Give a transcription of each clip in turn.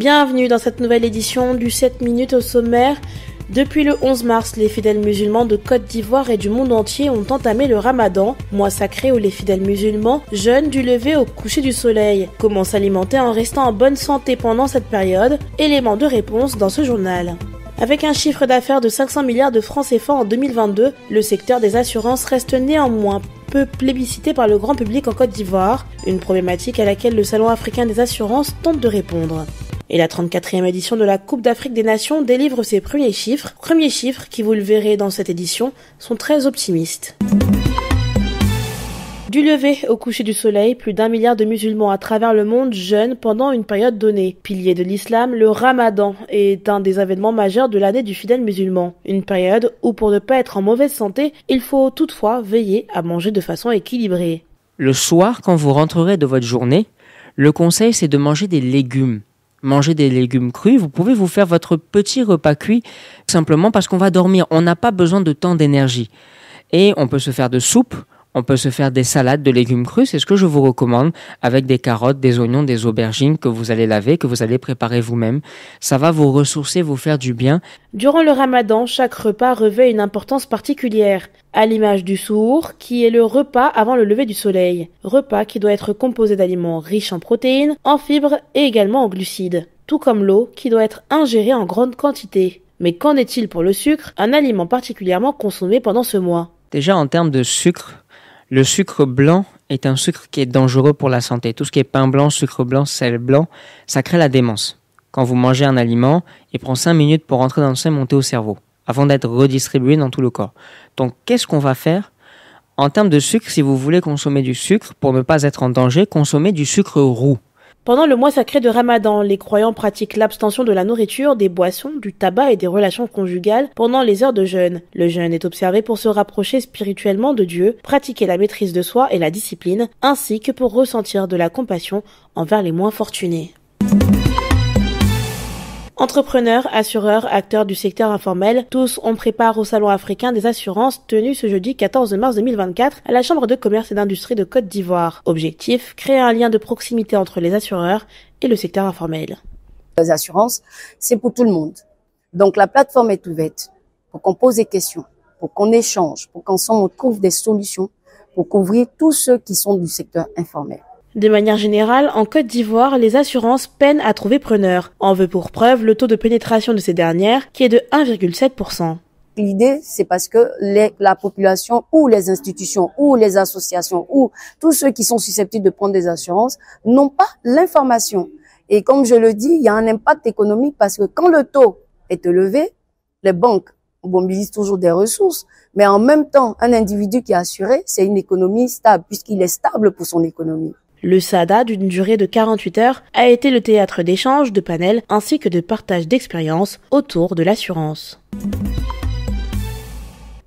Bienvenue dans cette nouvelle édition du 7 minutes au sommaire. Depuis le 11 mars, les fidèles musulmans de Côte d'Ivoire et du monde entier ont entamé le ramadan, mois sacré où les fidèles musulmans, jeûnent du lever au coucher du soleil, comment s'alimenter en restant en bonne santé pendant cette période, élément de réponse dans ce journal. Avec un chiffre d'affaires de 500 milliards de francs CFA en 2022, le secteur des assurances reste néanmoins peu plébiscité par le grand public en Côte d'Ivoire, une problématique à laquelle le Salon africain des assurances tente de répondre. Et la 34e édition de la Coupe d'Afrique des Nations délivre ses premiers chiffres. Premiers chiffres qui, vous le verrez dans cette édition, sont très optimistes. Du lever au coucher du soleil, plus d'un milliard de musulmans à travers le monde jeûnent pendant une période donnée. Pilier de l'islam, le ramadan est un des événements majeurs de l'année du fidèle musulman. Une période où pour ne pas être en mauvaise santé, il faut toutefois veiller à manger de façon équilibrée. Le soir, quand vous rentrerez de votre journée, le conseil c'est de manger des légumes manger des légumes crus, vous pouvez vous faire votre petit repas cuit simplement parce qu'on va dormir. On n'a pas besoin de tant d'énergie. Et on peut se faire de soupe, on peut se faire des salades de légumes crus, c'est ce que je vous recommande, avec des carottes, des oignons, des aubergines que vous allez laver, que vous allez préparer vous-même. Ça va vous ressourcer, vous faire du bien. Durant le ramadan, chaque repas revêt une importance particulière, à l'image du sourd, qui est le repas avant le lever du soleil. Repas qui doit être composé d'aliments riches en protéines, en fibres et également en glucides. Tout comme l'eau, qui doit être ingérée en grande quantité. Mais qu'en est-il pour le sucre, un aliment particulièrement consommé pendant ce mois Déjà en termes de sucre, le sucre blanc est un sucre qui est dangereux pour la santé. Tout ce qui est pain blanc, sucre blanc, sel blanc, ça crée la démence. Quand vous mangez un aliment, il prend 5 minutes pour rentrer dans le sang et monter au cerveau, avant d'être redistribué dans tout le corps. Donc qu'est-ce qu'on va faire En termes de sucre, si vous voulez consommer du sucre, pour ne pas être en danger, consommez du sucre roux. Pendant le mois sacré de Ramadan, les croyants pratiquent l'abstention de la nourriture, des boissons, du tabac et des relations conjugales pendant les heures de jeûne. Le jeûne est observé pour se rapprocher spirituellement de Dieu, pratiquer la maîtrise de soi et la discipline, ainsi que pour ressentir de la compassion envers les moins fortunés. Entrepreneurs, assureurs, acteurs du secteur informel, tous on prépare au Salon africain des assurances tenu ce jeudi 14 mars 2024 à la Chambre de commerce et d'industrie de Côte d'Ivoire. Objectif, créer un lien de proximité entre les assureurs et le secteur informel. Les assurances, c'est pour tout le monde. Donc la plateforme est ouverte pour qu'on pose des questions, pour qu'on échange, pour qu'ensemble on trouve des solutions pour couvrir tous ceux qui sont du secteur informel. De manière générale, en Côte d'Ivoire, les assurances peinent à trouver preneur. On veut pour preuve le taux de pénétration de ces dernières, qui est de 1,7%. L'idée, c'est parce que la population ou les institutions ou les associations ou tous ceux qui sont susceptibles de prendre des assurances n'ont pas l'information. Et comme je le dis, il y a un impact économique parce que quand le taux est élevé, les banques mobilisent toujours des ressources, mais en même temps, un individu qui est assuré, c'est une économie stable puisqu'il est stable pour son économie. Le SADA, d'une durée de 48 heures, a été le théâtre d'échanges, de panels ainsi que de partage d'expériences autour de l'assurance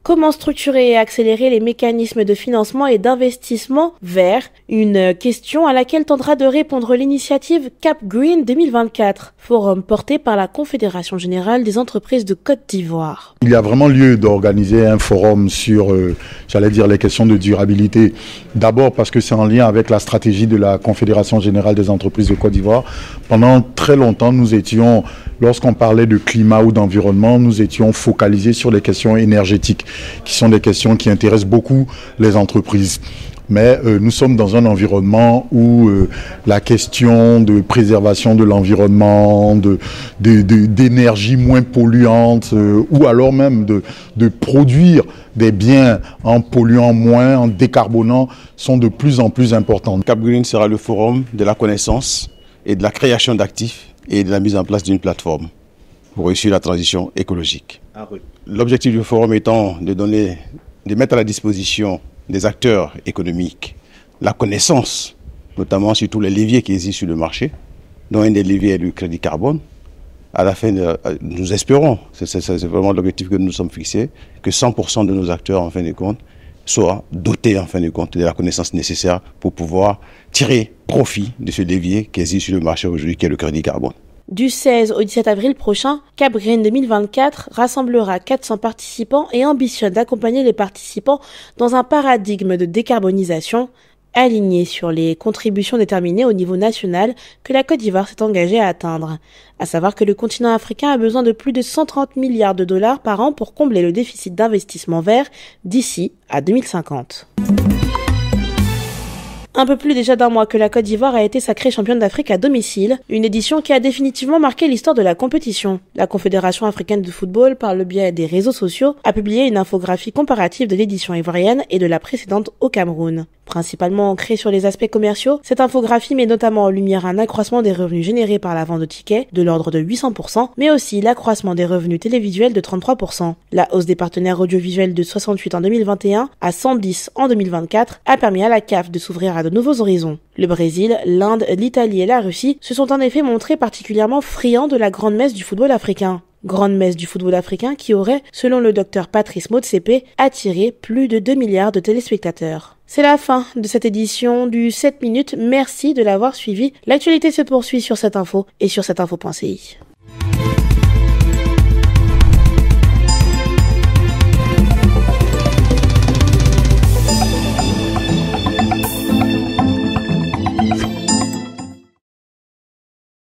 comment structurer et accélérer les mécanismes de financement et d'investissement vers une question à laquelle tendra de répondre l'initiative Cap Green 2024, forum porté par la Confédération générale des entreprises de Côte d'Ivoire. Il y a vraiment lieu d'organiser un forum sur, euh, j'allais dire, les questions de durabilité. D'abord parce que c'est en lien avec la stratégie de la Confédération générale des entreprises de Côte d'Ivoire. Pendant très longtemps, nous étions lorsqu'on parlait de climat ou d'environnement, nous étions focalisés sur les questions énergétiques, qui sont des questions qui intéressent beaucoup les entreprises. Mais euh, nous sommes dans un environnement où euh, la question de préservation de l'environnement, de, de, moins polluante, euh, ou alors même de, produire des biens en polluant moins, en décarbonant, sont de plus en plus importantes. Cap Green sera le forum de la connaissance et de la création d'actifs et de la mise en place d'une plateforme pour réussir la transition écologique. Ah l'objectif du forum étant de donner, de mettre à la disposition des acteurs économiques la connaissance, notamment sur tous les leviers qui existent sur le marché, dont un des leviers est le crédit carbone. À la fin, euh, nous espérons, c'est vraiment l'objectif que nous nous sommes fixés, que 100% de nos acteurs, en fin de compte, soit doté en fin de compte de la connaissance nécessaire pour pouvoir tirer profit de ce levier qui existe sur le marché aujourd'hui, qui est le crédit carbone. Du 16 au 17 avril prochain, Cap Green 2024 rassemblera 400 participants et ambitionne d'accompagner les participants dans un paradigme de décarbonisation alignés sur les contributions déterminées au niveau national que la Côte d'Ivoire s'est engagée à atteindre. À savoir que le continent africain a besoin de plus de 130 milliards de dollars par an pour combler le déficit d'investissement vert d'ici à 2050 un peu plus déjà d'un mois que la Côte d'Ivoire a été sacrée championne d'Afrique à domicile, une édition qui a définitivement marqué l'histoire de la compétition. La Confédération africaine de football, par le biais des réseaux sociaux, a publié une infographie comparative de l'édition ivoirienne et de la précédente au Cameroun. Principalement ancrée sur les aspects commerciaux, cette infographie met notamment en lumière un accroissement des revenus générés par la vente de tickets de l'ordre de 800%, mais aussi l'accroissement des revenus télévisuels de 33%. La hausse des partenaires audiovisuels de 68 en 2021 à 110 en 2024 a permis à la CAF de s'ouvrir à de nouveaux horizons. Le Brésil, l'Inde, l'Italie et la Russie se sont en effet montrés particulièrement friands de la grande messe du football africain. Grande messe du football africain qui aurait, selon le docteur Patrice Motsepe, attiré plus de 2 milliards de téléspectateurs. C'est la fin de cette édition du 7 minutes. Merci de l'avoir suivi. L'actualité se poursuit sur cette info et sur cette info.ci.